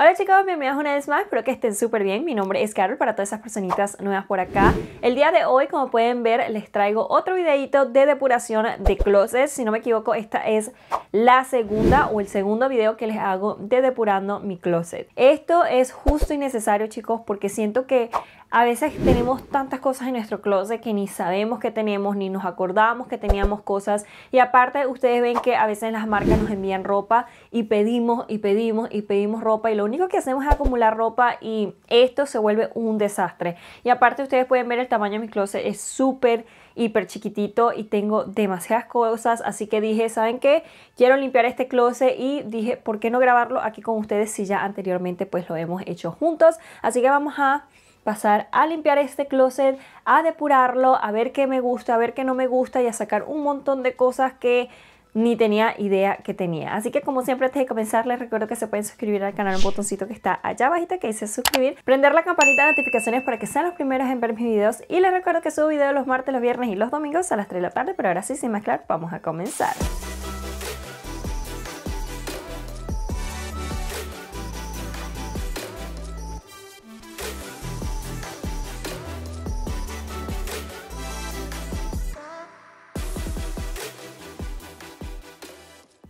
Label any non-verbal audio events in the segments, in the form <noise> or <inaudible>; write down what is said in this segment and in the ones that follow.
Hola chicos, bienvenidos una vez más, espero que estén súper bien, mi nombre es Carol para todas esas personitas nuevas por acá. El día de hoy, como pueden ver, les traigo otro videito de depuración de closets, si no me equivoco esta es la segunda o el segundo video que les hago de depurando mi closet. Esto es justo y necesario chicos porque siento que a veces tenemos tantas cosas en nuestro closet que ni sabemos que tenemos, ni nos acordamos que teníamos cosas. Y aparte, ustedes ven que a veces las marcas nos envían ropa y pedimos y pedimos y pedimos ropa y lo único que hacemos es acumular ropa y esto se vuelve un desastre. Y aparte, ustedes pueden ver el tamaño de mi closet, es súper hiper chiquitito y tengo demasiadas cosas, así que dije, ¿saben qué? Quiero limpiar este closet y dije, ¿por qué no grabarlo aquí con ustedes si ya anteriormente pues lo hemos hecho juntos? Así que vamos a pasar a limpiar este closet, a depurarlo, a ver qué me gusta, a ver qué no me gusta y a sacar un montón de cosas que ni tenía idea que tenía. Así que como siempre antes de comenzar les recuerdo que se pueden suscribir al canal, un botoncito que está allá abajito que dice suscribir, prender la campanita de notificaciones para que sean los primeros en ver mis videos y les recuerdo que subo videos los martes, los viernes y los domingos a las 3 de la tarde, pero ahora sí, sin más claro, vamos a comenzar.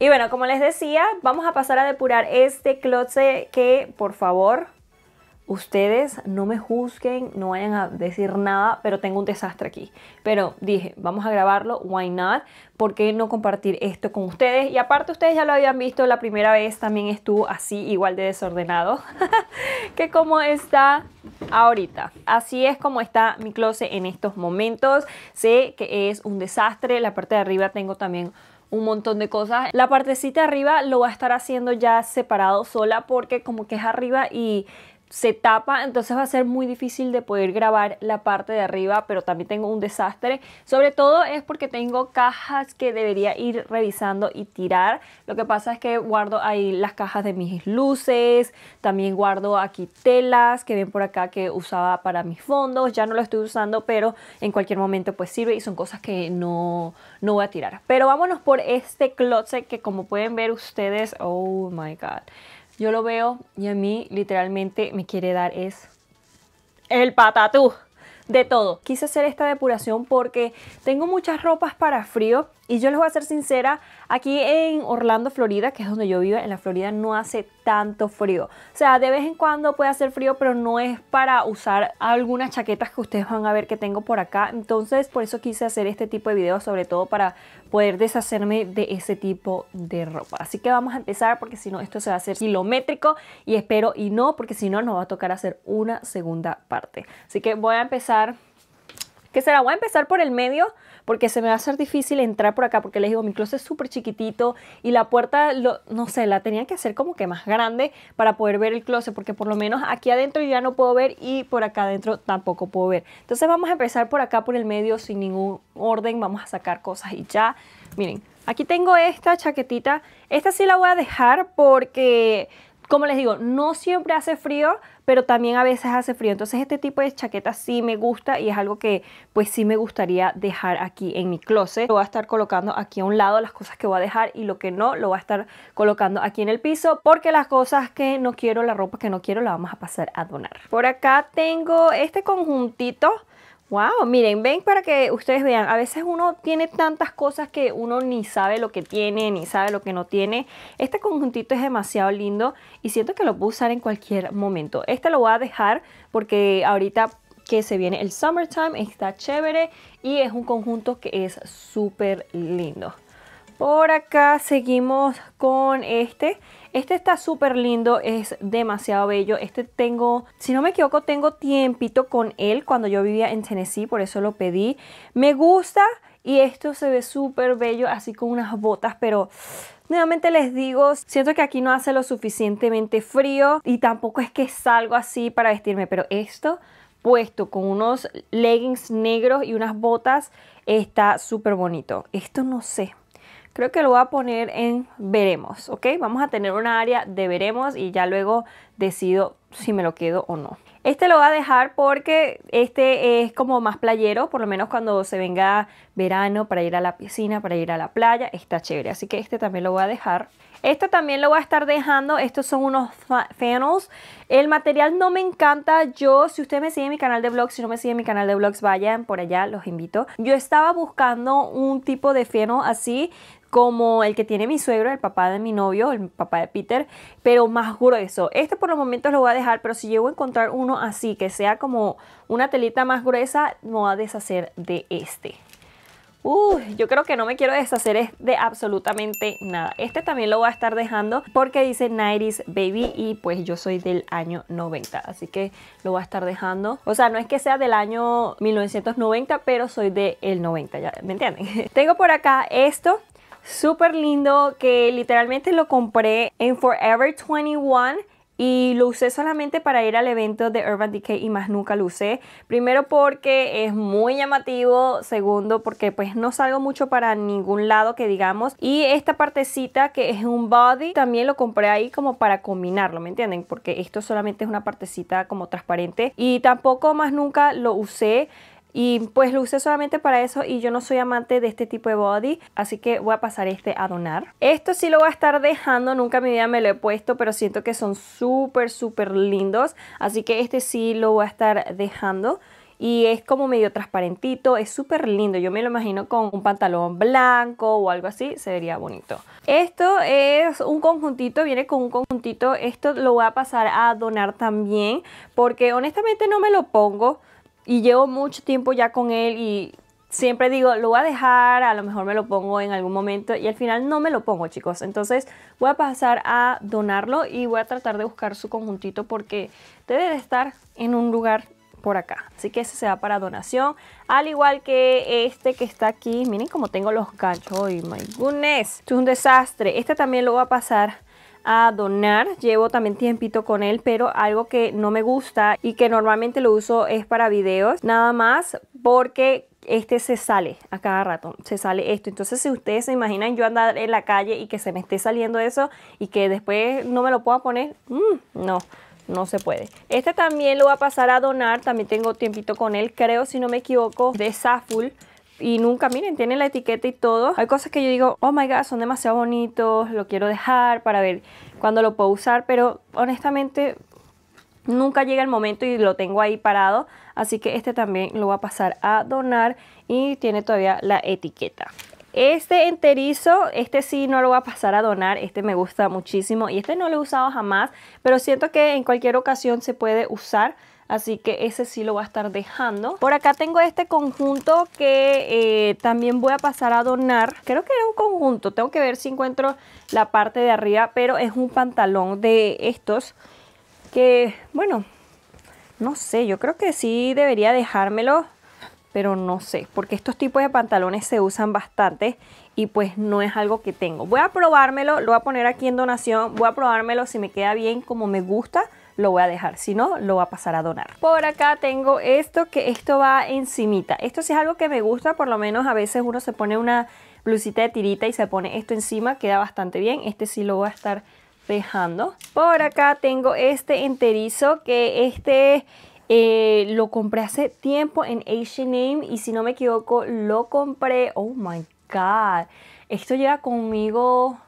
Y bueno, como les decía, vamos a pasar a depurar este closet que, por favor, ustedes no me juzguen, no vayan a decir nada, pero tengo un desastre aquí. Pero dije, vamos a grabarlo, why not? ¿Por qué no compartir esto con ustedes? Y aparte ustedes ya lo habían visto la primera vez, también estuvo así, igual de desordenado, <laughs> que como está ahorita. Así es como está mi closet en estos momentos. Sé que es un desastre, la parte de arriba tengo también un montón de cosas. La partecita arriba lo va a estar haciendo ya separado sola porque como que es arriba y se tapa, entonces va a ser muy difícil de poder grabar la parte de arriba, pero también tengo un desastre. Sobre todo es porque tengo cajas que debería ir revisando y tirar. Lo que pasa es que guardo ahí las cajas de mis luces, también guardo aquí telas que ven por acá que usaba para mis fondos. Ya no lo estoy usando, pero en cualquier momento pues sirve y son cosas que no, no voy a tirar. Pero vámonos por este closet que como pueden ver ustedes, oh my god yo lo veo y a mí literalmente me quiere dar es el patatú de todo. Quise hacer esta depuración porque tengo muchas ropas para frío y yo les voy a ser sincera, aquí en Orlando, Florida, que es donde yo vivo, en la Florida no hace tanto frío. O sea, de vez en cuando puede hacer frío, pero no es para usar algunas chaquetas que ustedes van a ver que tengo por acá. Entonces, por eso quise hacer este tipo de videos, sobre todo para poder deshacerme de ese tipo de ropa. Así que vamos a empezar porque si no, esto se va a hacer kilométrico y espero y no, porque si no, nos va a tocar hacer una segunda parte. Así que voy a empezar, que será? Voy a empezar por el medio porque se me va a hacer difícil entrar por acá, porque les digo, mi closet es súper chiquitito y la puerta, no sé, la tenía que hacer como que más grande para poder ver el closet, porque por lo menos aquí adentro ya no puedo ver y por acá adentro tampoco puedo ver. Entonces vamos a empezar por acá, por el medio, sin ningún orden, vamos a sacar cosas y ya, miren. Aquí tengo esta chaquetita, esta sí la voy a dejar porque como les digo, no siempre hace frío, pero también a veces hace frío. Entonces este tipo de chaqueta sí me gusta y es algo que pues sí me gustaría dejar aquí en mi closet. Lo voy a estar colocando aquí a un lado las cosas que voy a dejar y lo que no lo voy a estar colocando aquí en el piso porque las cosas que no quiero, la ropa que no quiero la vamos a pasar a donar. Por acá tengo este conjuntito Wow, miren, ven para que ustedes vean, a veces uno tiene tantas cosas que uno ni sabe lo que tiene, ni sabe lo que no tiene. Este conjuntito es demasiado lindo y siento que lo puedo usar en cualquier momento. Este lo voy a dejar porque ahorita que se viene el summertime, está chévere y es un conjunto que es súper lindo. Por acá seguimos con este este está súper lindo, es demasiado bello. Este tengo, si no me equivoco, tengo tiempito con él cuando yo vivía en Tennessee, por eso lo pedí. Me gusta y esto se ve súper bello, así con unas botas, pero... Nuevamente les digo, siento que aquí no hace lo suficientemente frío y tampoco es que salgo así para vestirme, pero esto puesto con unos leggings negros y unas botas está súper bonito. Esto no sé, creo que lo voy a poner en veremos, ¿ok? Vamos a tener una área de veremos y ya luego decido si me lo quedo o no. Este lo voy a dejar porque este es como más playero, por lo menos cuando se venga verano para ir a la piscina, para ir a la playa, está chévere. Así que este también lo voy a dejar. Este también lo voy a estar dejando, estos son unos fennels El material no me encanta, yo, si usted me sigue en mi canal de vlogs, si no me siguen mi canal de vlogs, vayan por allá, los invito. Yo estaba buscando un tipo de fennel así, como el que tiene mi suegro, el papá de mi novio, el papá de Peter, pero más grueso. Este por el momento lo voy a dejar, pero si llego a encontrar uno así, que sea como una telita más gruesa, me voy a deshacer de este. Uh, yo creo que no me quiero deshacer de absolutamente nada. Este también lo voy a estar dejando porque dice 90 Baby y pues yo soy del año 90. Así que lo voy a estar dejando. O sea, no es que sea del año 1990, pero soy del 90, ¿ya? ¿me entienden? <laughs> Tengo por acá esto súper lindo que literalmente lo compré en Forever 21 y lo usé solamente para ir al evento de Urban Decay y más nunca lo usé. Primero porque es muy llamativo, segundo porque pues no salgo mucho para ningún lado que digamos. Y esta partecita que es un body también lo compré ahí como para combinarlo, ¿me entienden? Porque esto solamente es una partecita como transparente y tampoco más nunca lo usé. Y pues lo usé solamente para eso y yo no soy amante de este tipo de body, así que voy a pasar este a donar. Esto sí lo voy a estar dejando, nunca en mi vida me lo he puesto, pero siento que son súper, súper lindos, así que este sí lo voy a estar dejando y es como medio transparentito, es súper lindo. Yo me lo imagino con un pantalón blanco o algo así, se vería bonito. Esto es un conjuntito, viene con un conjuntito. Esto lo voy a pasar a donar también porque honestamente no me lo pongo y llevo mucho tiempo ya con él y siempre digo, lo voy a dejar, a lo mejor me lo pongo en algún momento y al final no me lo pongo, chicos. Entonces voy a pasar a donarlo y voy a tratar de buscar su conjuntito porque debe de estar en un lugar por acá. Así que ese se va para donación, al igual que este que está aquí. Miren cómo tengo los ganchos, ¡ay, my goodness! Esto es un desastre. Este también lo voy a pasar donar. Llevo también tiempito con él, pero algo que no me gusta y que normalmente lo uso es para videos, nada más porque este se sale a cada rato, se sale esto. Entonces, si ustedes se imaginan yo andar en la calle y que se me esté saliendo eso y que después no me lo pueda poner, mm, no no se puede. Este también lo va a pasar a donar, también tengo tiempito con él, creo si no me equivoco, de Saful y nunca, miren, tiene la etiqueta y todo. Hay cosas que yo digo, oh my god, son demasiado bonitos, lo quiero dejar para ver cuándo lo puedo usar, pero honestamente nunca llega el momento y lo tengo ahí parado, así que este también lo voy a pasar a donar y tiene todavía la etiqueta. Este enterizo, este sí no lo voy a pasar a donar, este me gusta muchísimo y este no lo he usado jamás, pero siento que en cualquier ocasión se puede usar así que ese sí lo voy a estar dejando. Por acá tengo este conjunto que eh, también voy a pasar a donar. Creo que era un conjunto, tengo que ver si encuentro la parte de arriba, pero es un pantalón de estos que, bueno, no sé, yo creo que sí debería dejármelo, pero no sé, porque estos tipos de pantalones se usan bastante y pues no es algo que tengo. Voy a probármelo, lo voy a poner aquí en donación, voy a probármelo si me queda bien como me gusta lo voy a dejar, si no, lo voy a pasar a donar. Por acá tengo esto, que esto va encimita. Esto sí es algo que me gusta, por lo menos a veces uno se pone una blusita de tirita y se pone esto encima, queda bastante bien. Este sí lo voy a estar dejando. Por acá tengo este enterizo, que este... Eh, lo compré hace tiempo en H&M y si no me equivoco lo compré, oh my god, esto llega conmigo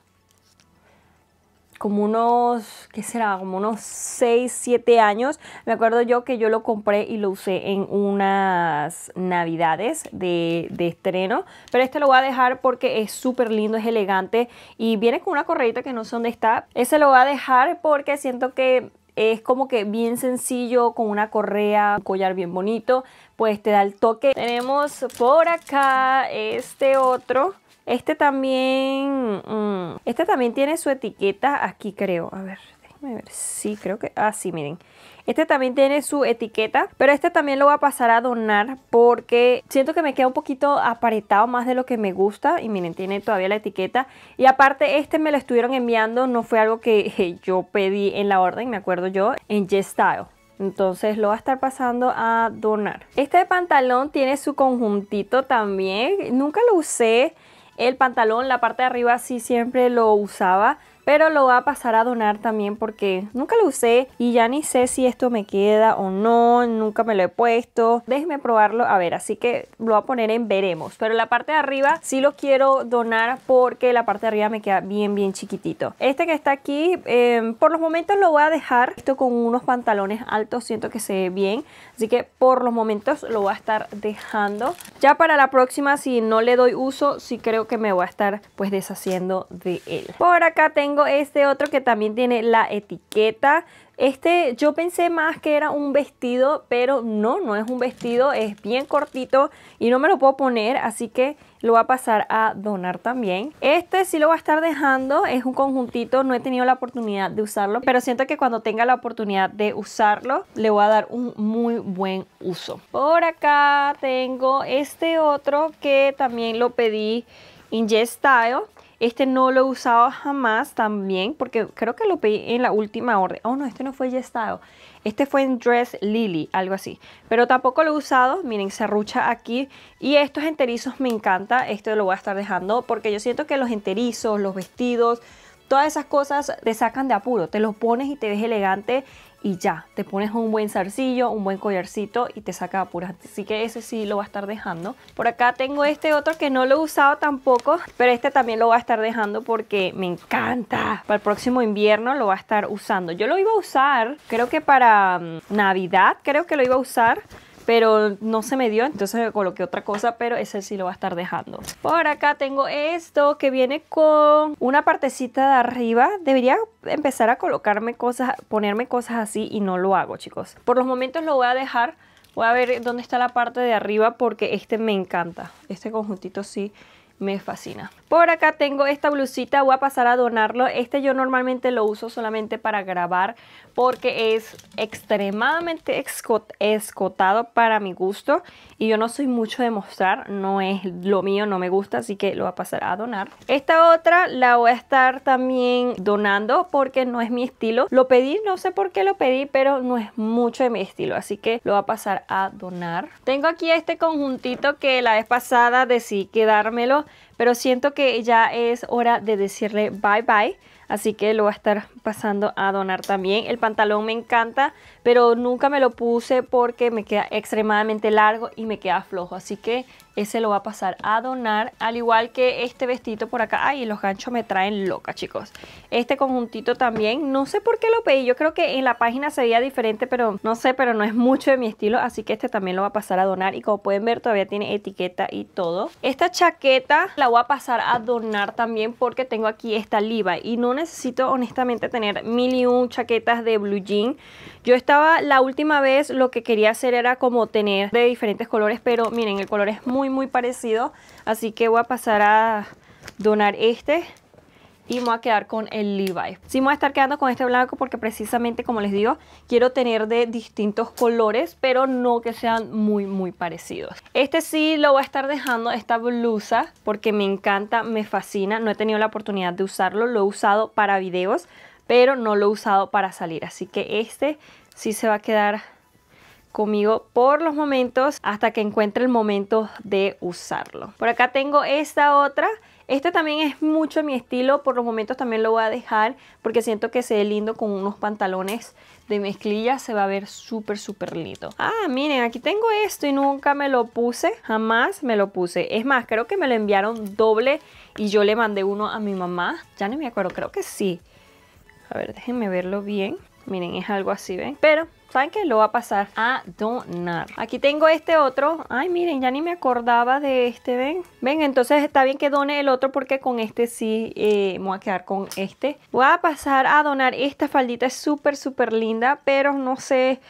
como unos, ¿qué será? Como unos 6, 7 años. Me acuerdo yo que yo lo compré y lo usé en unas navidades de, estreno. Pero este lo voy a dejar porque es súper lindo, es elegante y viene con una correita que no sé dónde está. Ese lo voy a dejar porque siento que es como que bien sencillo, con una correa, un collar bien bonito, pues te da el toque. Tenemos por acá este otro este también, mm, este también tiene su etiqueta aquí creo. A ver, déjenme ver. Sí, creo que... Ah, sí, miren. Este también tiene su etiqueta, pero este también lo voy a pasar a donar porque siento que me queda un poquito aparetado más de lo que me gusta. Y miren, tiene todavía la etiqueta. Y aparte, este me lo estuvieron enviando, no fue algo que <laughs> yo pedí en la orden, me acuerdo yo, en G Style. Entonces lo va a estar pasando a donar. Este pantalón tiene su conjuntito también. Nunca lo usé. El pantalón, la parte de arriba sí siempre lo usaba pero lo voy a pasar a donar también porque nunca lo usé y ya ni sé si esto me queda o no, nunca me lo he puesto. Déjenme probarlo, a ver, así que lo voy a poner en veremos, pero la parte de arriba sí lo quiero donar porque la parte de arriba me queda bien, bien chiquitito. Este que está aquí, em, por los momentos lo voy a dejar, esto con unos pantalones altos, siento que se ve bien, así que por los momentos lo voy a estar dejando. Ya para la próxima, si no le doy uso, sí creo que me voy a estar pues deshaciendo de él. Por acá tengo este otro que también tiene la etiqueta. Este yo pensé más que era un vestido, pero no, no es un vestido, es bien cortito y no me lo puedo poner, así que lo voy a pasar a donar también. Este sí lo voy a estar dejando, es un conjuntito, no he tenido la oportunidad de usarlo, pero siento que cuando tenga la oportunidad de usarlo, le voy a dar un muy buen uso. Por acá tengo este otro que también lo pedí In Style este no lo he usado jamás también porque creo que lo pedí en la última orden. Oh, no, este no fue estado. Este fue en Dress Lily, algo así. Pero tampoco lo he usado. Miren, se arrucha aquí. Y estos enterizos me encanta. Esto lo voy a estar dejando porque yo siento que los enterizos, los vestidos... Todas esas cosas te sacan de apuro, te lo pones y te ves elegante y ya, te pones un buen zarcillo, un buen collarcito y te saca apuro. Así que ese sí lo va a estar dejando. Por acá tengo este otro que no lo he usado tampoco, pero este también lo va a estar dejando porque me encanta. Para el próximo invierno lo va a estar usando. Yo lo iba a usar, creo que para mm, Navidad, creo que lo iba a usar pero no se me dio, entonces coloqué otra cosa, pero ese sí lo va a estar dejando. Por acá tengo esto que viene con una partecita de arriba. Debería empezar a colocarme cosas, ponerme cosas así y no lo hago, chicos. Por los momentos lo voy a dejar. Voy a ver dónde está la parte de arriba porque este me encanta. Este conjuntito sí me fascina. Por acá tengo esta blusita, voy a pasar a donarlo. Este yo normalmente lo uso solamente para grabar porque es extremadamente escotado para mi gusto y yo no soy mucho de mostrar, no es lo mío, no me gusta, así que lo voy a pasar a donar. Esta otra la voy a estar también donando porque no es mi estilo. Lo pedí, no sé por qué lo pedí, pero no es mucho de mi estilo, así que lo voy a pasar a donar. Tengo aquí este conjuntito que la vez pasada decidí quedármelo pero siento que ya es hora de decirle bye bye así que lo voy a estar pasando a donar también. El pantalón me encanta, pero nunca me lo puse porque me queda extremadamente largo y me queda flojo, así que ese lo va a pasar a donar, al igual que este vestido por acá. Ay, los ganchos me traen loca, chicos. Este conjuntito también, no sé por qué lo pedí, yo creo que en la página se veía diferente, pero no sé, pero no es mucho de mi estilo, así que este también lo va a pasar a donar y como pueden ver todavía tiene etiqueta y todo. Esta chaqueta la voy a pasar a donar también porque tengo aquí esta liba y no necesito honestamente tener mil y un chaquetas de blue jean. Yo estaba la última vez, lo que quería hacer era como tener de diferentes colores, pero miren, el color es muy muy parecido. Así que voy a pasar a donar este y me voy a quedar con el Levi. Sí me voy a estar quedando con este blanco porque precisamente como les digo, quiero tener de distintos colores, pero no que sean muy muy parecidos. Este sí lo voy a estar dejando, esta blusa, porque me encanta, me fascina. No he tenido la oportunidad de usarlo, lo he usado para videos, pero no lo he usado para salir. Así que este sí se va a quedar conmigo por los momentos hasta que encuentre el momento de usarlo. Por acá tengo esta otra este también es mucho mi estilo, por los momentos también lo voy a dejar porque siento que se ve lindo con unos pantalones de mezclilla, se va a ver súper, súper lindo. Ah, miren, aquí tengo esto y nunca me lo puse, jamás me lo puse. Es más, creo que me lo enviaron doble y yo le mandé uno a mi mamá, ya no me acuerdo, creo que sí. A ver, déjenme verlo bien. Miren, es algo así, ¿ven? Pero ¿Saben qué? Lo va a pasar a donar. Aquí tengo este otro. Ay, miren, ya ni me acordaba de este, ¿ven? Ven, entonces está bien que done el otro porque con este sí eh, me voy a quedar con este. Voy a pasar a donar esta faldita. Es súper, súper linda, pero no sé...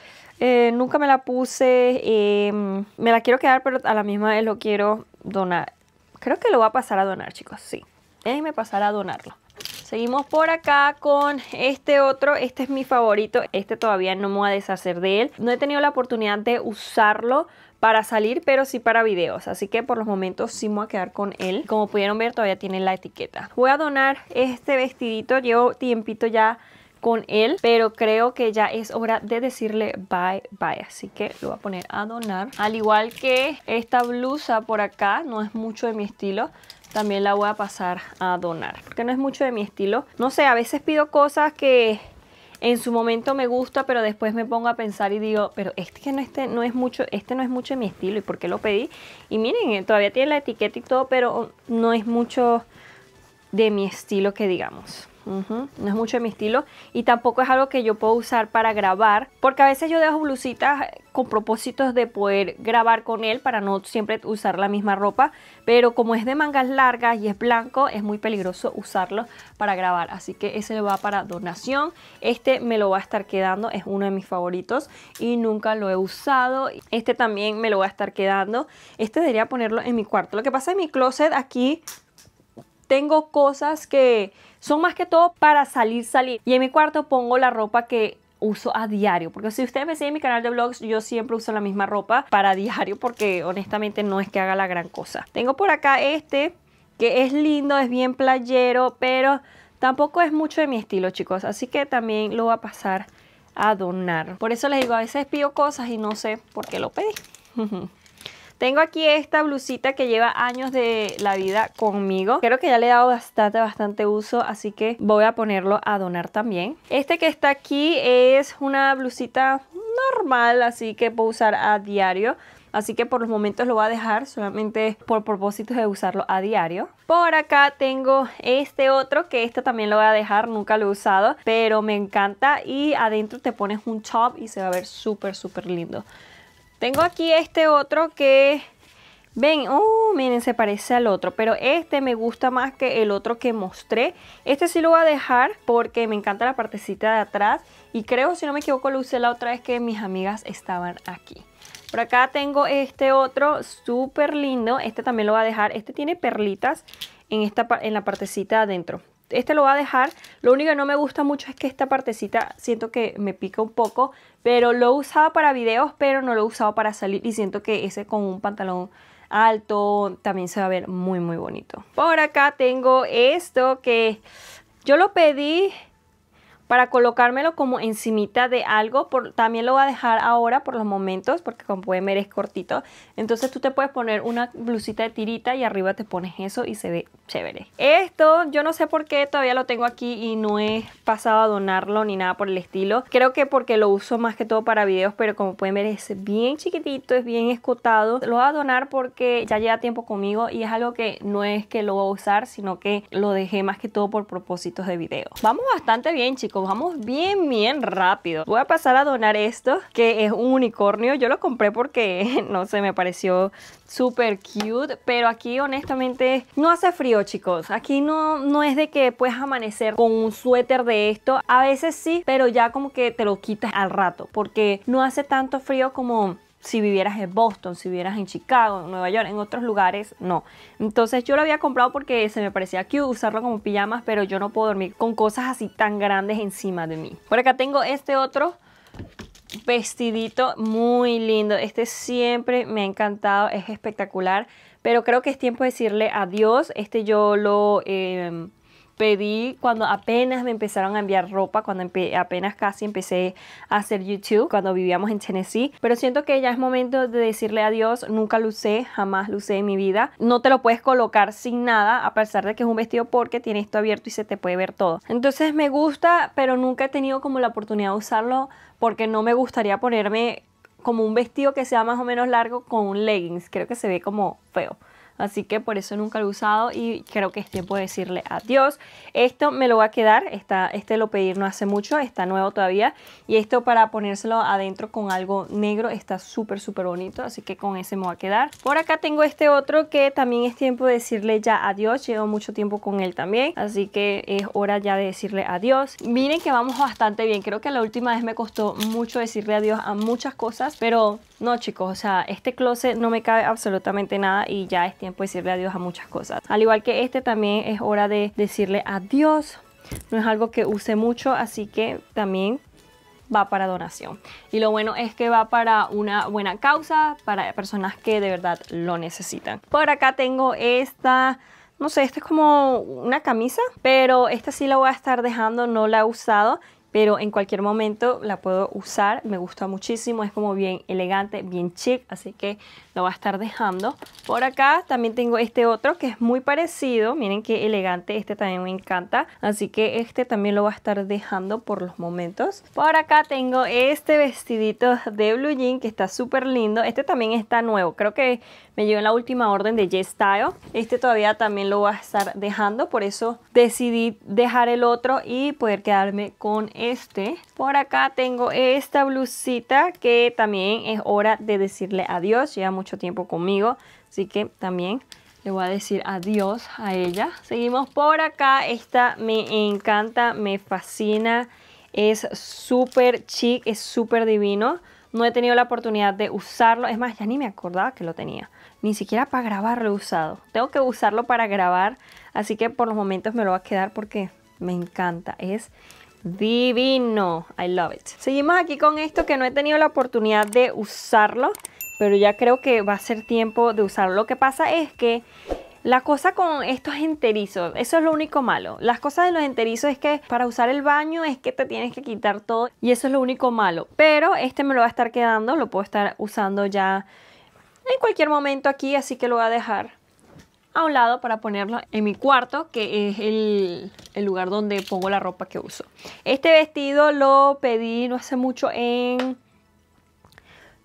Eh, nunca me la puse, em, me la quiero quedar, pero a la misma vez lo quiero donar. Creo que lo voy a pasar a donar, chicos, sí. Déjenme pasar a donarlo. Seguimos por acá con este otro, este es mi favorito, este todavía no me voy a deshacer de él. No he tenido la oportunidad de usarlo para salir, pero sí para videos, así que por los momentos sí me voy a quedar con él. Como pudieron ver todavía tiene la etiqueta. Voy a donar este vestidito, llevo tiempito ya con él, pero creo que ya es hora de decirle bye bye, así que lo voy a poner a donar. Al igual que esta blusa por acá, no es mucho de mi estilo, también la voy a pasar a donar. Porque no es mucho de mi estilo. No sé, a veces pido cosas que en su momento me gusta, pero después me pongo a pensar y digo, pero este que no, este no es mucho, este no es mucho de mi estilo y por qué lo pedí. Y miren, eh, todavía tiene la etiqueta y todo, pero no es mucho de mi estilo que digamos. No es mucho de mi estilo y tampoco es algo que yo puedo usar para grabar, porque a veces yo dejo blusitas con propósitos de poder grabar con él para no siempre usar la misma ropa, pero como es de mangas largas y es blanco, es muy peligroso usarlo para grabar, así que ese va para donación. Este me lo va a estar quedando, es uno de mis favoritos y nunca lo he usado. Este también me lo va a estar quedando. Este debería ponerlo en mi cuarto. Lo que pasa en mi closet aquí tengo cosas que son más que todo para salir, salir. Y en mi cuarto pongo la ropa que uso a diario. Porque si ustedes me siguen en mi canal de vlogs, yo siempre uso la misma ropa para diario porque honestamente no es que haga la gran cosa. Tengo por acá este que es lindo, es bien playero, pero tampoco es mucho de mi estilo, chicos. Así que también lo voy a pasar a donar. Por eso les digo, a veces pido cosas y no sé por qué lo pedí. <laughs> Tengo aquí esta blusita que lleva años de la vida conmigo. Creo que ya le he dado bastante, bastante uso, así que voy a ponerlo a donar también. Este que está aquí es una blusita normal, así que puedo usar a diario. Así que por los momentos lo voy a dejar solamente por propósitos de usarlo a diario. Por acá tengo este otro que este también lo voy a dejar, nunca lo he usado, pero me encanta y adentro te pones un top y se va a ver súper súper lindo. Tengo aquí este otro que... Ven, oh, miren, se parece al otro, pero este me gusta más que el otro que mostré. Este sí lo voy a dejar porque me encanta la partecita de atrás y creo, si no me equivoco, lo usé la otra vez que mis amigas estaban aquí. Por acá tengo este otro súper lindo, este también lo voy a dejar. Este tiene perlitas en, esta, en la partecita de adentro este lo voy a dejar. Lo único que no me gusta mucho es que esta partecita siento que me pica un poco, pero lo he usado para videos, pero no lo he usado para salir y siento que ese con un pantalón alto también se va a ver muy muy bonito. Por acá tengo esto que yo lo pedí para colocármelo como encimita de algo. también lo voy a dejar ahora por los momentos, porque como pueden ver es cortito. Entonces tú te puedes poner una blusita de tirita y arriba te pones eso y se ve chévere. Esto yo no sé por qué todavía lo tengo aquí y no he pasado a donarlo ni nada por el estilo. Creo que porque lo uso más que todo para videos, pero como pueden ver es bien chiquitito, es bien escotado. Lo voy a donar porque ya lleva tiempo conmigo y es algo que no es que lo voy a usar, sino que lo dejé más que todo por propósitos de video. Vamos bastante bien chicos vamos bien, bien rápido. Voy a pasar a donar esto, que es un unicornio. Yo lo compré porque, <laughs> no sé, me pareció súper cute, pero aquí honestamente no hace frío, chicos. Aquí no, no es de que puedes amanecer con un suéter de esto. A veces sí, pero ya como que te lo quitas al rato, porque no hace tanto frío como si vivieras en Boston, si vivieras en Chicago, en Nueva York, en otros lugares, no. Entonces yo lo había comprado porque se me parecía cute usarlo como pijamas, pero yo no puedo dormir con cosas así tan grandes encima de mí. Por acá tengo este otro vestidito muy lindo. Este siempre me ha encantado, es espectacular, pero creo que es tiempo de decirle adiós. Este yo lo... Eh, pedí cuando apenas me empezaron a enviar ropa, cuando apenas casi empecé a hacer YouTube, cuando vivíamos en Tennessee. Pero siento que ya es momento de decirle adiós. Nunca lo usé, jamás lo usé en mi vida. No te lo puedes colocar sin nada, a pesar de que es un vestido porque tiene esto abierto y se te puede ver todo. Entonces me gusta, pero nunca he tenido como la oportunidad de usarlo porque no me gustaría ponerme como un vestido que sea más o menos largo con un leggings. Creo que se ve como feo así que por eso nunca lo he usado y creo que es tiempo de decirle adiós. Esto me lo voy a quedar, está, este lo pedí no hace mucho, está nuevo todavía y esto para ponérselo adentro con algo negro está súper súper bonito, así que con ese me voy a quedar. Por acá tengo este otro que también es tiempo de decirle ya adiós, llevo mucho tiempo con él también, así que es hora ya de decirle adiós. Miren que vamos bastante bien, creo que la última vez me costó mucho decirle adiós a muchas cosas, pero no chicos, o sea, este closet no me cabe absolutamente nada y ya es tiempo de decirle adiós a muchas cosas. Al igual que este también es hora de decirle adiós. No es algo que use mucho, así que también va para donación. Y lo bueno es que va para una buena causa, para personas que de verdad lo necesitan. Por acá tengo esta... No sé, esta es como una camisa, pero esta sí la voy a estar dejando, no la he usado pero en cualquier momento la puedo usar, me gusta muchísimo, es como bien elegante, bien chic, así que lo va a estar dejando. Por acá también tengo este otro que es muy parecido, miren qué elegante, este también me encanta, así que este también lo va a estar dejando por los momentos. Por acá tengo este vestidito de blue jean que está súper lindo, este también está nuevo, creo que me llegó en la última orden de Yes Style, este todavía también lo va a estar dejando, por eso decidí dejar el otro y poder quedarme con este. Por acá tengo esta blusita que también es hora de decirle adiós. Lleva mucho tiempo conmigo, así que también le voy a decir adiós a ella. Seguimos por acá. Esta me encanta, me fascina. Es súper chic, es súper divino. No he tenido la oportunidad de usarlo. Es más, ya ni me acordaba que lo tenía. Ni siquiera para grabar lo he usado. Tengo que usarlo para grabar. Así que por los momentos me lo va a quedar porque me encanta. Es divino. I love it. Seguimos aquí con esto que no he tenido la oportunidad de usarlo, pero ya creo que va a ser tiempo de usarlo. Lo que pasa es que la cosa con estos enterizos, eso es lo único malo. Las cosas de los enterizos es que para usar el baño es que te tienes que quitar todo y eso es lo único malo. Pero este me lo va a estar quedando, lo puedo estar usando ya en cualquier momento aquí, así que lo voy a dejar a un lado para ponerlo en mi cuarto, que es el, el, lugar donde pongo la ropa que uso. Este vestido lo pedí no hace mucho en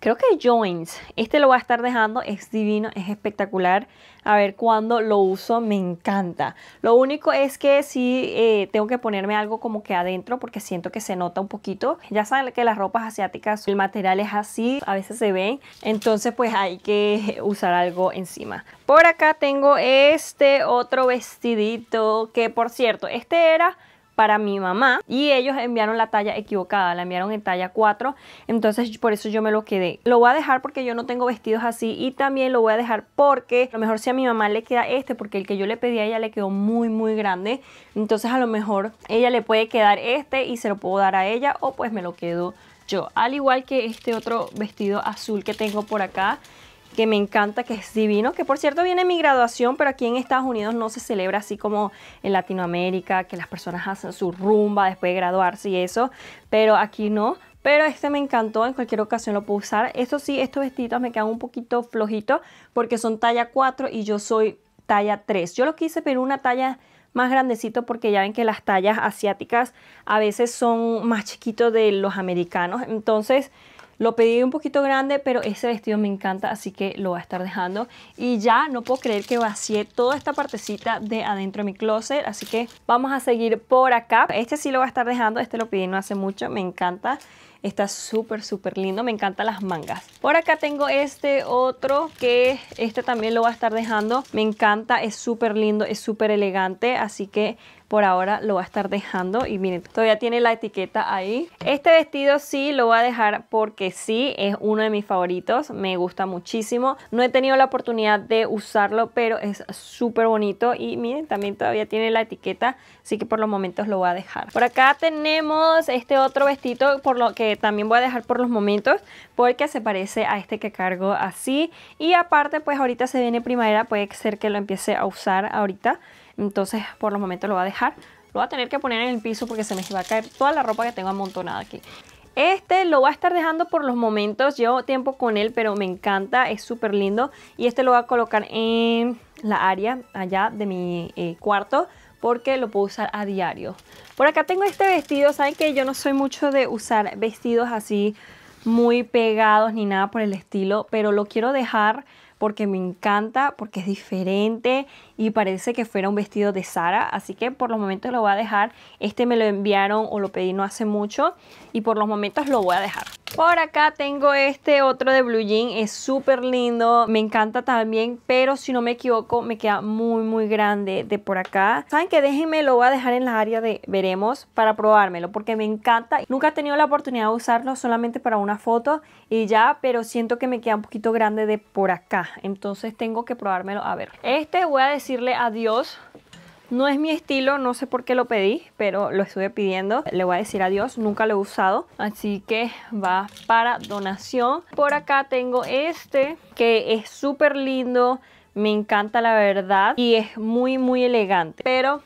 creo que Joins. Este lo voy a estar dejando, es divino, es espectacular. A ver cuándo lo uso, me encanta. Lo único es que sí eh, tengo que ponerme algo como que adentro porque siento que se nota un poquito. Ya saben que las ropas asiáticas, el material es así, a veces se ven. Entonces pues hay que <laughs> usar algo encima. Por acá tengo este otro vestidito que por cierto, este era para mi mamá y ellos enviaron la talla equivocada, la enviaron en talla 4, entonces por eso yo me lo quedé. Lo voy a dejar porque yo no tengo vestidos así y también lo voy a dejar porque a lo mejor si a mi mamá le queda este, porque el que yo le pedí a ella le quedó muy muy grande, entonces a lo mejor ella le puede quedar este y se lo puedo dar a ella o pues me lo quedo yo, al igual que este otro vestido azul que tengo por acá que me encanta, que es divino, que por cierto viene mi graduación, pero aquí en Estados Unidos no se celebra así como en Latinoamérica, que las personas hacen su rumba después de graduarse y eso, pero aquí no. Pero este me encantó, en cualquier ocasión lo puedo usar. Eso sí, estos vestidos me quedan un poquito flojitos porque son talla 4 y yo soy talla 3. Yo lo quise pero una talla más grandecito porque ya ven que las tallas asiáticas a veces son más chiquitos de los americanos. Entonces lo pedí un poquito grande, pero ese vestido me encanta, así que lo voy a estar dejando. Y ya no puedo creer que vacié toda esta partecita de adentro de mi closet, así que vamos a seguir por acá. Este sí lo voy a estar dejando, este lo pedí no hace mucho, me encanta. Está súper, súper lindo. Me encantan las mangas. Por acá tengo este otro que este también lo voy a estar dejando. Me encanta, es súper lindo, es súper elegante. Así que por ahora lo voy a estar dejando y miren, todavía tiene la etiqueta ahí. Este vestido sí lo voy a dejar porque sí, es uno de mis favoritos, me gusta muchísimo. No he tenido la oportunidad de usarlo, pero es súper bonito y miren, también todavía tiene la etiqueta, así que por los momentos lo voy a dejar. Por acá tenemos este otro vestido por lo que también voy a dejar por los momentos porque se parece a este que cargo así y aparte pues ahorita se viene primavera, puede ser que lo empiece a usar ahorita entonces por los momentos lo voy a dejar. Lo voy a tener que poner en el piso porque se me va a caer toda la ropa que tengo amontonada aquí. Este lo voy a estar dejando por los momentos, yo tiempo con él, pero me encanta, es súper lindo. Y este lo voy a colocar en la área allá de mi eh, cuarto porque lo puedo usar a diario. Por acá tengo este vestido, saben que yo no soy mucho de usar vestidos así muy pegados ni nada por el estilo, pero lo quiero dejar porque me encanta, porque es diferente y parece que fuera un vestido de Sara, así que por los momentos lo voy a dejar. Este me lo enviaron o lo pedí no hace mucho y por los momentos lo voy a dejar. Por acá tengo este otro de Blue Jean, es súper lindo, me encanta también, pero si no me equivoco me queda muy muy grande de por acá. ¿Saben que Déjenme, lo voy a dejar en la área de veremos para probármelo porque me encanta. Nunca he tenido la oportunidad de usarlo solamente para una foto y ya, pero siento que me queda un poquito grande de por acá, entonces tengo que probármelo a ver. Este voy a decir decirle adiós. No es mi estilo, no sé por qué lo pedí, pero lo estuve pidiendo. Le voy a decir adiós, nunca lo he usado, así que va para donación. Por acá tengo este, que es súper lindo, me encanta la verdad y es muy muy elegante, pero...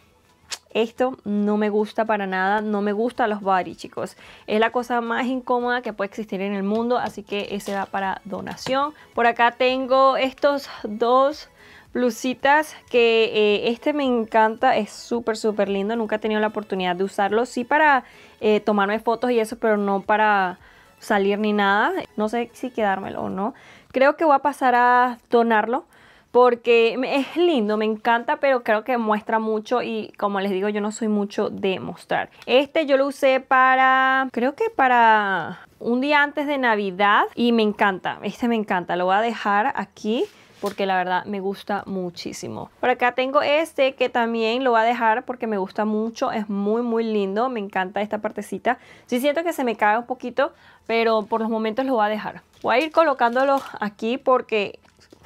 Esto no me gusta para nada, no me gusta los body, chicos. Es la cosa más incómoda que puede existir en el mundo, así que ese va para donación. Por acá tengo estos dos blusitas que eh, este me encanta, es súper, súper lindo. Nunca he tenido la oportunidad de usarlo. Sí para eh, tomarme fotos y eso, pero no para salir ni nada. No sé si quedármelo o no. Creo que voy a pasar a donarlo porque es lindo, me encanta, pero creo que muestra mucho y como les digo, yo no soy mucho de mostrar. Este yo lo usé para, creo que para un día antes de Navidad y me encanta, este me encanta, lo voy a dejar aquí porque la verdad me gusta muchísimo. Por acá tengo este que también lo voy a dejar porque me gusta mucho, es muy muy lindo, me encanta esta partecita. Sí siento que se me cae un poquito, pero por los momentos lo voy a dejar. Voy a ir colocándolo aquí porque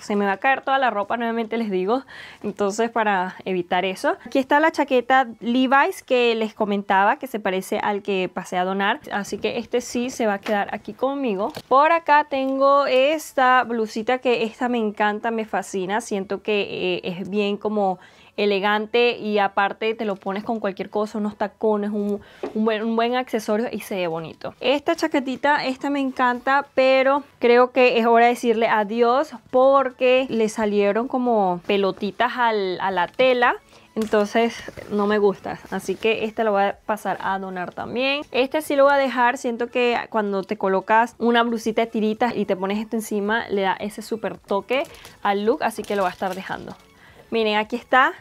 se me va a caer toda la ropa, nuevamente les digo. Entonces, para evitar eso. Aquí está la chaqueta Levi's que les comentaba, que se parece al que pasé a donar. Así que este sí se va a quedar aquí conmigo. Por acá tengo esta blusita que esta me encanta, me fascina. Siento que eh, es bien como elegante y aparte te lo pones con cualquier cosa, unos tacones, un, un, buen, un, buen, accesorio y se ve bonito. Esta chaquetita, esta me encanta, pero creo que es hora de decirle adiós por que le salieron como pelotitas al, a la tela. Entonces no me gusta, así que este lo voy a pasar a donar también. Este sí lo voy a dejar, siento que cuando te colocas una blusita de tiritas y te pones esto encima, le da ese súper toque al look, así que lo voy a estar dejando. Miren, aquí está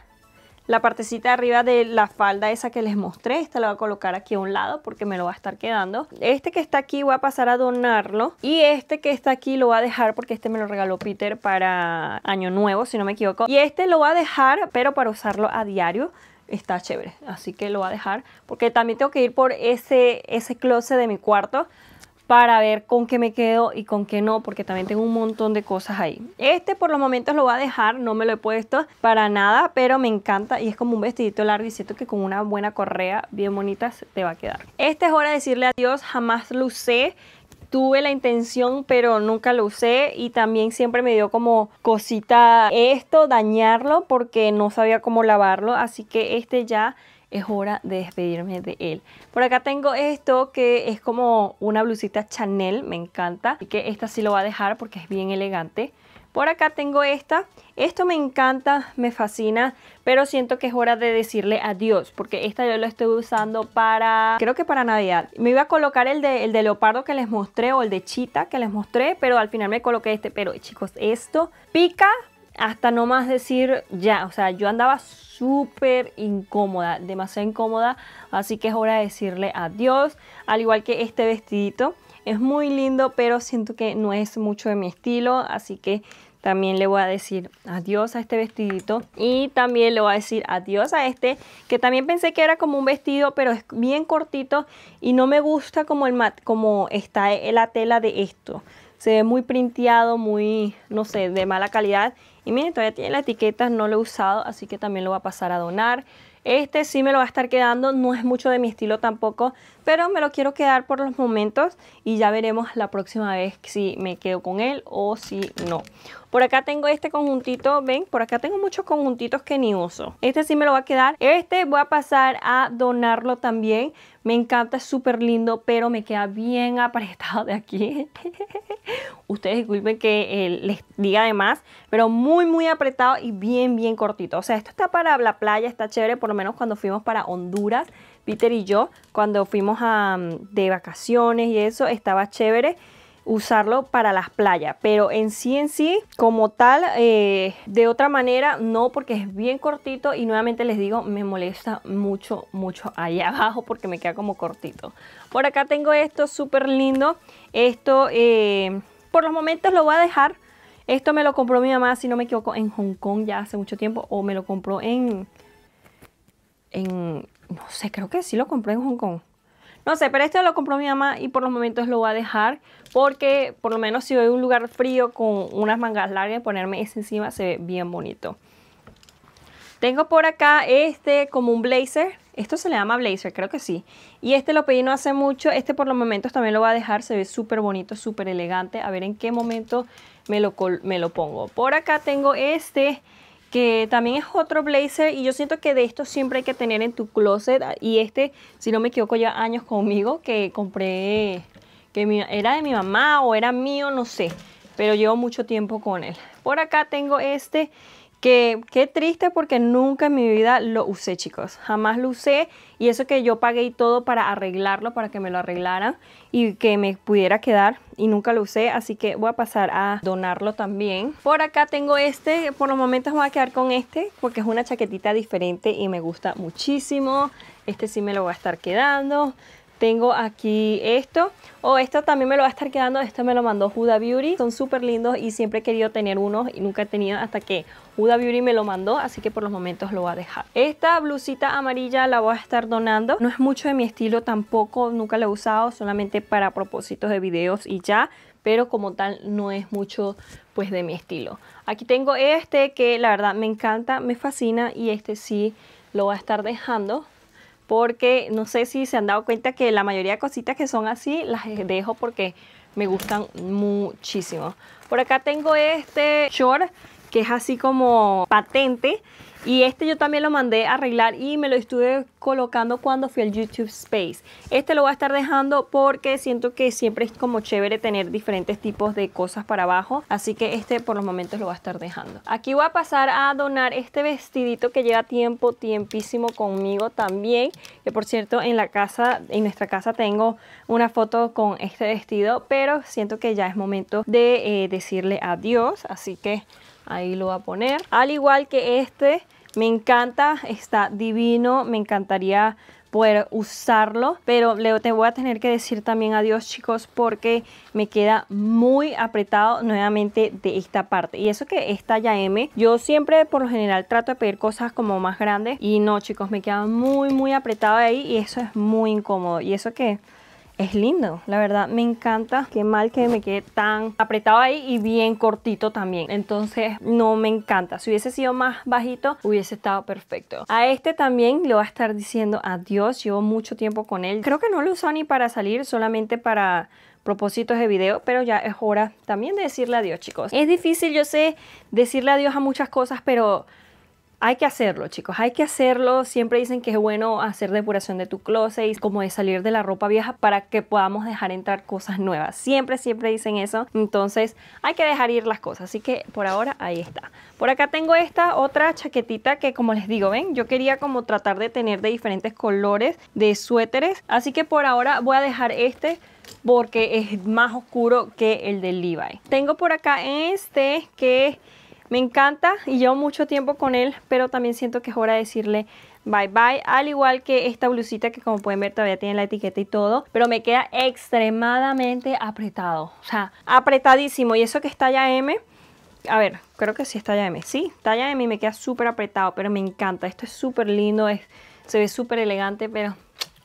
la partecita arriba de la falda esa que les mostré, esta la voy a colocar aquí a un lado porque me lo va a estar quedando. Este que está aquí voy a pasar a donarlo y este que está aquí lo voy a dejar porque este me lo regaló Peter para año nuevo si no me equivoco. Y este lo voy a dejar pero para usarlo a diario está chévere, así que lo voy a dejar porque también tengo que ir por ese, ese closet de mi cuarto para ver con qué me quedo y con qué no, porque también tengo un montón de cosas ahí. Este por los momentos lo voy a dejar, no me lo he puesto para nada, pero me encanta y es como un vestidito largo y siento que con una buena correa bien bonita te va a quedar. Esta es hora de decirle adiós, jamás lo usé tuve la intención pero nunca lo usé y también siempre me dio como cosita esto, dañarlo porque no sabía cómo lavarlo, así que este ya es hora de despedirme de él. Por acá tengo esto que es como una blusita Chanel, me encanta. y que esta sí lo va a dejar porque es bien elegante. Por acá tengo esta. Esto me encanta, me fascina, pero siento que es hora de decirle adiós, porque esta yo la estoy usando para, creo que para Navidad. Me iba a colocar el de, el de leopardo que les mostré o el de chita que les mostré, pero al final me coloqué este. Pero chicos, esto pica, hasta no más decir ya, o sea, yo andaba súper incómoda, demasiado incómoda, así que es hora de decirle adiós, al igual que este vestidito, es muy lindo, pero siento que no es mucho de mi estilo, así que también le voy a decir adiós a este vestidito y también le voy a decir adiós a este que también pensé que era como un vestido pero es bien cortito y no me gusta como el como está la tela de esto se ve muy printeado muy no sé de mala calidad y miren, todavía tiene la etiqueta, no lo he usado, así que también lo voy a pasar a donar. Este sí me lo va a estar quedando, no es mucho de mi estilo tampoco, pero me lo quiero quedar por los momentos y ya veremos la próxima vez si me quedo con él o si no. Por acá tengo este conjuntito, ven, por acá tengo muchos conjuntitos que ni uso. Este sí me lo va a quedar. Este voy a pasar a donarlo también. Me encanta, es súper lindo, pero me queda bien apretado de aquí. <laughs> Ustedes disculpen que eh, les diga de pero muy, muy apretado y bien, bien cortito. O sea, esto está para la playa, está chévere, por lo menos cuando fuimos para Honduras. Peter y yo, cuando fuimos mm, de vacaciones y eso, estaba chévere usarlo para las playas, pero en sí en sí como tal eh, de otra manera no porque es bien cortito y nuevamente les digo me molesta mucho mucho allá <laughs> abajo porque me queda como cortito por acá tengo esto súper lindo esto eh, por los momentos lo voy a dejar esto me lo compró mi mamá si no me equivoco en Hong Kong ya hace mucho tiempo o me lo compró en en no sé, creo que sí lo compré en Hong Kong. No sé, pero este lo compró mi mamá y por los momentos lo voy a dejar porque por lo menos si voy a un lugar frío con unas mangas largas ponerme ese encima se ve bien bonito. Tengo por acá este como un blazer. Esto se le llama blazer, creo que sí. Y este lo pedí no hace mucho. Este por los momentos también lo voy a dejar. Se ve súper bonito, súper elegante. A ver en qué momento me lo, me lo pongo. Por acá tengo este que también es otro blazer y yo siento que de esto siempre hay que tener en tu closet ah, y este, si no me equivoco, ya años conmigo que compré, que era de mi mamá o era mío, no sé, pero llevo mucho tiempo con él. Por acá tengo este que qué triste porque nunca en mi vida lo usé, chicos. Jamás lo usé y eso que yo pagué todo para arreglarlo, para que me lo arreglaran y que me pudiera quedar y nunca lo usé, así que voy a pasar a donarlo también. Por acá tengo este, por los momentos voy a quedar con este porque es una chaquetita diferente y me gusta muchísimo. Este sí me lo voy a estar quedando. Tengo aquí esto. O esto también me lo va a estar quedando. Esto me lo mandó Huda Beauty. Son súper lindos y siempre he querido tener unos y nunca he tenido hasta que Huda Beauty me lo mandó. Así que por los momentos lo voy a dejar. Esta blusita amarilla la voy a estar donando. No es mucho de mi estilo tampoco. Nunca la he usado. Solamente para propósitos de videos y ya pero como tal no es mucho pues de mi estilo. Aquí tengo este que la verdad me encanta, me fascina y este sí lo voy a estar dejando porque no sé si se han dado cuenta que la mayoría de cositas que son así las dejo porque me gustan muchísimo. Por acá tengo este short que es así como patente y este yo también lo mandé a arreglar y me lo estuve colocando cuando fui al YouTube Space. Este lo voy a estar dejando porque siento que siempre es como chévere tener diferentes tipos de cosas para abajo. Así que este por los momentos lo voy a estar dejando. Aquí voy a pasar a donar este vestidito que lleva tiempo, tiempísimo conmigo también. Que por cierto en la casa, en nuestra casa tengo una foto con este vestido. Pero siento que ya es momento de eh, decirle adiós. Así que ahí lo voy a poner. Al igual que este, me encanta, está divino, me encantaría poder usarlo, pero le te voy a tener que decir también adiós chicos porque me queda muy apretado nuevamente de esta parte y eso que es talla M, yo siempre por lo general trato de pedir cosas como más grandes y no chicos, me queda muy muy apretado ahí y eso es muy incómodo y eso que es lindo, la verdad me encanta. Qué mal que me quede tan apretado ahí y bien cortito también. Entonces no me encanta. Si hubiese sido más bajito, hubiese estado perfecto. A este también le voy a estar diciendo adiós. Llevo mucho tiempo con él. Creo que no lo usó ni para salir, solamente para propósitos de video, pero ya es hora también de decirle adiós, chicos. Es difícil, yo sé, decirle adiós a muchas cosas, pero hay que hacerlo, chicos, hay que hacerlo. Siempre dicen que es bueno hacer depuración de tu closet y como de salir de la ropa vieja para que podamos dejar entrar cosas nuevas. Siempre, siempre dicen eso. Entonces, hay que dejar ir las cosas. Así que por ahora ahí está. Por acá tengo esta otra chaquetita que como les digo, ven, yo quería como tratar de tener de diferentes colores de suéteres. Así que por ahora voy a dejar este porque es más oscuro que el de Levi. Tengo por acá este que me encanta y llevo mucho tiempo con él, pero también siento que es hora de decirle bye bye, al igual que esta blusita que como pueden ver todavía tiene la etiqueta y todo, pero me queda extremadamente apretado, o sea, apretadísimo y eso que es talla M, a ver, creo que sí es talla M. Sí, talla M me queda súper apretado, pero me encanta. Esto es súper lindo, se ve súper elegante, pero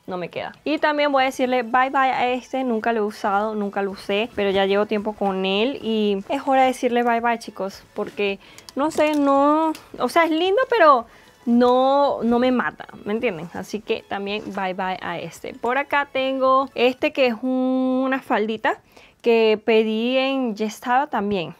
no me queda. Y también voy a decirle bye bye a este, nunca lo he usado, nunca lo usé, pero ya llevo tiempo con él y es hora de decirle bye bye chicos, porque no sé, no, o sea, es lindo, pero no, no me mata, ¿me entienden? Así que también bye bye a este. Por acá tengo este que es una faldita que pedí en Yestaba también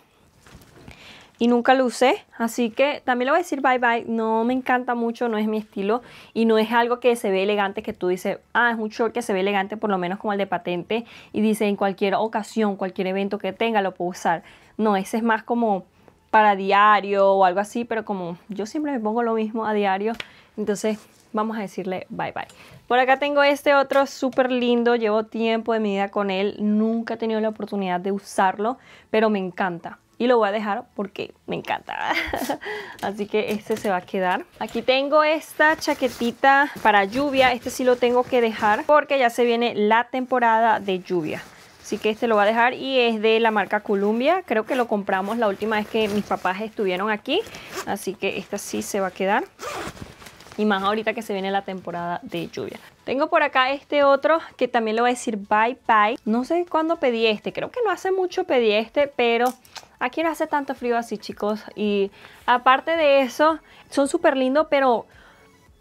y nunca lo usé. Así que también le voy a decir bye bye. No me encanta mucho, no es mi estilo y no es algo que se ve elegante que tú dices, ah, es un short que se ve elegante por lo menos como el de patente y dice en cualquier ocasión, cualquier evento que tenga lo puedo usar. No, ese es más como para diario o algo así, pero como yo siempre me pongo lo mismo a diario, entonces vamos a decirle bye bye. Por acá tengo este otro súper lindo, llevo tiempo de mi vida con él, nunca he tenido la oportunidad de usarlo, pero me encanta y lo voy a dejar porque me encanta. <laughs> Así que este se va a quedar. Aquí tengo esta chaquetita para lluvia. Este sí lo tengo que dejar porque ya se viene la temporada de lluvia. Así que este lo voy a dejar y es de la marca Columbia. Creo que lo compramos la última vez que mis papás estuvieron aquí. Así que esta sí se va a quedar. Y más ahorita que se viene la temporada de lluvia. Tengo por acá este otro que también le voy a decir bye bye. No sé cuándo pedí este. Creo que no hace mucho pedí este, pero Aquí no hace tanto frío así, chicos. Y aparte de eso, son súper lindos, pero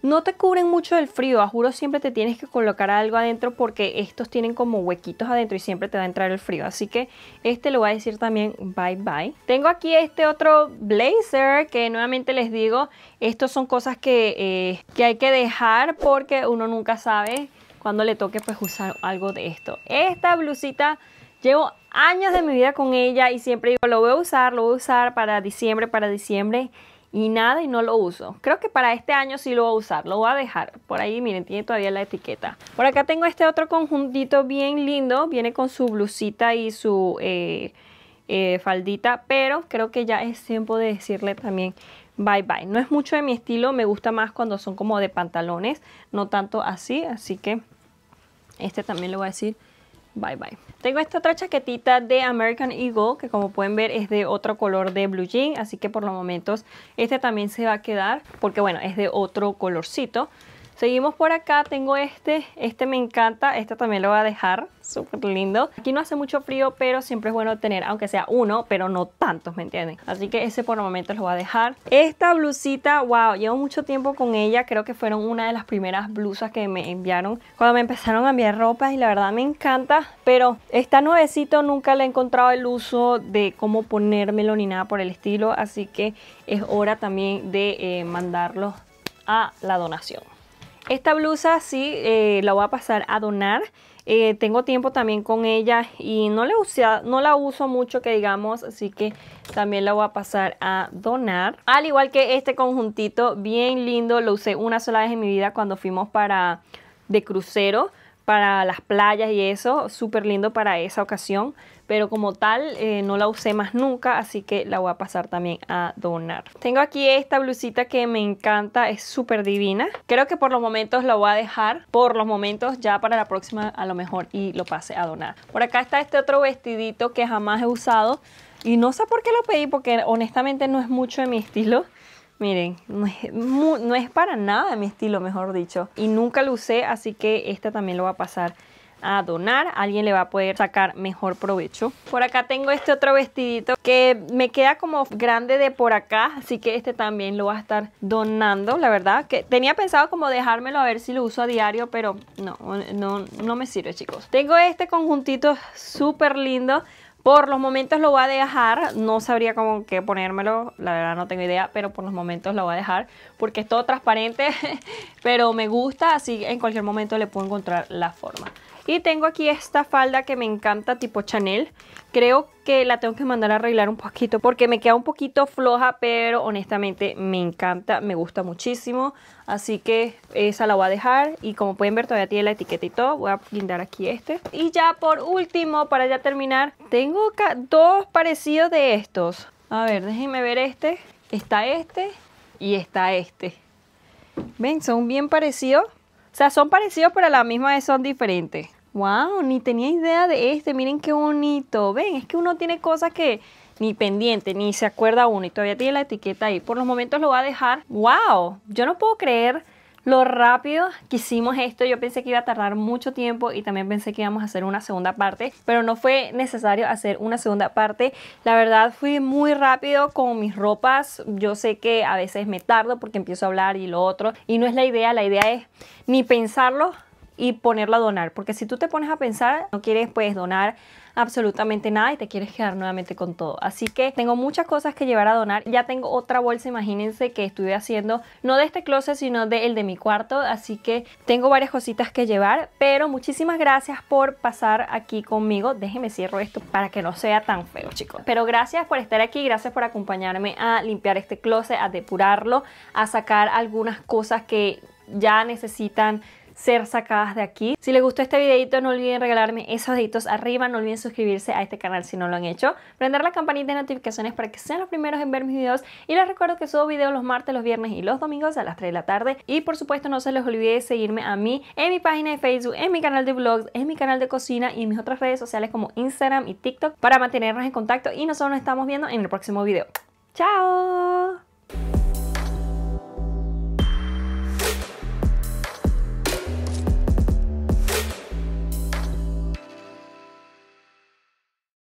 no te cubren mucho el frío. A juro, siempre te tienes que colocar algo adentro porque estos tienen como huequitos adentro y siempre te va a entrar el frío. Así que este lo voy a decir también bye bye. Tengo aquí este otro blazer que nuevamente les digo, estos son cosas que, eh, que hay que dejar porque uno nunca sabe cuando le toque pues usar algo de esto. Esta blusita Llevo años de mi vida con ella y siempre digo, lo voy a usar, lo voy a usar para diciembre, para diciembre. Y nada, y no lo uso. Creo que para este año sí lo voy a usar. Lo voy a dejar. Por ahí, miren, tiene todavía la etiqueta. Por acá tengo este otro conjuntito bien lindo. Viene con su blusita y su eh, eh, faldita. Pero creo que ya es tiempo de decirle también bye bye. No es mucho de mi estilo, me gusta más cuando son como de pantalones, no tanto así, así que este también lo voy a decir Bye bye. Tengo esta otra chaquetita de American Eagle que como pueden ver es de otro color de blue jean. Así que por los momentos este también se va a quedar porque bueno es de otro colorcito. Seguimos por acá, tengo este, este me encanta, este también lo voy a dejar, súper lindo. Aquí no hace mucho frío, pero siempre es bueno tener, aunque sea uno, pero no tantos, ¿me entienden? Así que ese por el momento lo voy a dejar. Esta blusita, wow, llevo mucho tiempo con ella, creo que fueron una de las primeras blusas que me enviaron cuando me empezaron a enviar ropa y la verdad me encanta, pero está nuevecito, nunca le he encontrado el uso de cómo ponérmelo ni nada por el estilo, así que es hora también de eh, mandarlo a la donación. Esta blusa sí eh, la voy a pasar a donar. Eh, tengo tiempo también con ella y no, no la uso mucho que digamos, así que también la voy a pasar a donar. Al igual que este conjuntito, bien lindo, lo usé una sola vez en mi vida cuando fuimos para de crucero, para las playas y eso, súper lindo para esa ocasión pero como tal eh, no la usé más nunca, así que la voy a pasar también a donar. Tengo aquí esta blusita que me encanta, es súper divina. Creo que por los momentos la voy a dejar, por los momentos ya para la próxima a lo mejor y lo pase a donar. Por acá está este otro vestidito que jamás he usado y no sé por qué lo pedí porque honestamente no es mucho de mi estilo. Miren, no es, para nada de mi estilo, mejor dicho. Y nunca lo usé, así que esta también lo va a pasar a donar, alguien le va a poder sacar mejor provecho. Por acá tengo este otro vestidito que me queda como grande de por acá, así que este también lo va a estar donando, la verdad, que tenía pensado como dejármelo a ver si lo uso a diario, pero no, no, no me sirve chicos. Tengo este conjuntito súper lindo, por los momentos lo voy a dejar, no sabría cómo qué ponérmelo, la verdad no tengo idea, pero por los momentos lo voy a dejar porque es todo transparente, <laughs> pero me gusta, así en cualquier momento le puedo encontrar la forma. Y tengo aquí esta falda que me encanta, tipo Chanel. Creo que la tengo que mandar a arreglar un poquito porque me queda un poquito floja, pero honestamente me encanta, me gusta muchísimo. Así que esa la voy a dejar y como pueden ver todavía tiene la etiqueta y todo. Voy a blindar aquí este. Y ya por último, para ya terminar, tengo dos parecidos de estos. A ver, déjenme ver este. Está este y está este. ¿Ven? Son bien parecidos. O sea, son parecidos, pero a la misma vez son diferentes. Wow, ni tenía idea de este, miren qué bonito. Ven, es que uno tiene cosas que ni pendiente, ni se acuerda uno y todavía tiene la etiqueta ahí. Por los momentos lo voy a dejar. Wow, yo no puedo creer lo rápido que hicimos esto. Yo pensé que iba a tardar mucho tiempo y también pensé que íbamos a hacer una segunda parte, pero no fue necesario hacer una segunda parte. La verdad fui muy rápido con mis ropas. Yo sé que a veces me tardo porque empiezo a hablar y lo otro. Y no es la idea, la idea es ni pensarlo y ponerlo a donar, porque si tú te pones a pensar, no quieres pues donar absolutamente nada y te quieres quedar nuevamente con todo. Así que tengo muchas cosas que llevar a donar. Ya tengo otra bolsa, imagínense que estuve haciendo, no de este closet, sino del de, mi cuarto. Así que tengo varias cositas que llevar, pero muchísimas gracias por pasar aquí conmigo. Déjenme cierro esto para que no sea tan feo, chicos. Pero gracias por estar aquí, gracias por acompañarme a limpiar este closet, a depurarlo, a sacar algunas cosas que ya necesitan ser sacadas de aquí. Si les gustó este videito, no olviden regalarme esos deditos arriba, no olviden suscribirse a este canal si no lo han hecho, prender la campanita de notificaciones para que sean los primeros en ver mis videos y les recuerdo que subo videos los martes, los viernes y los domingos a las 3 de la tarde y por supuesto no se les olvide seguirme a mí en mi página de Facebook, en mi canal de vlogs, en mi canal de cocina y en mis otras redes sociales como Instagram y TikTok para mantenernos en contacto y nosotros nos estamos viendo en el próximo video. ¡Chao!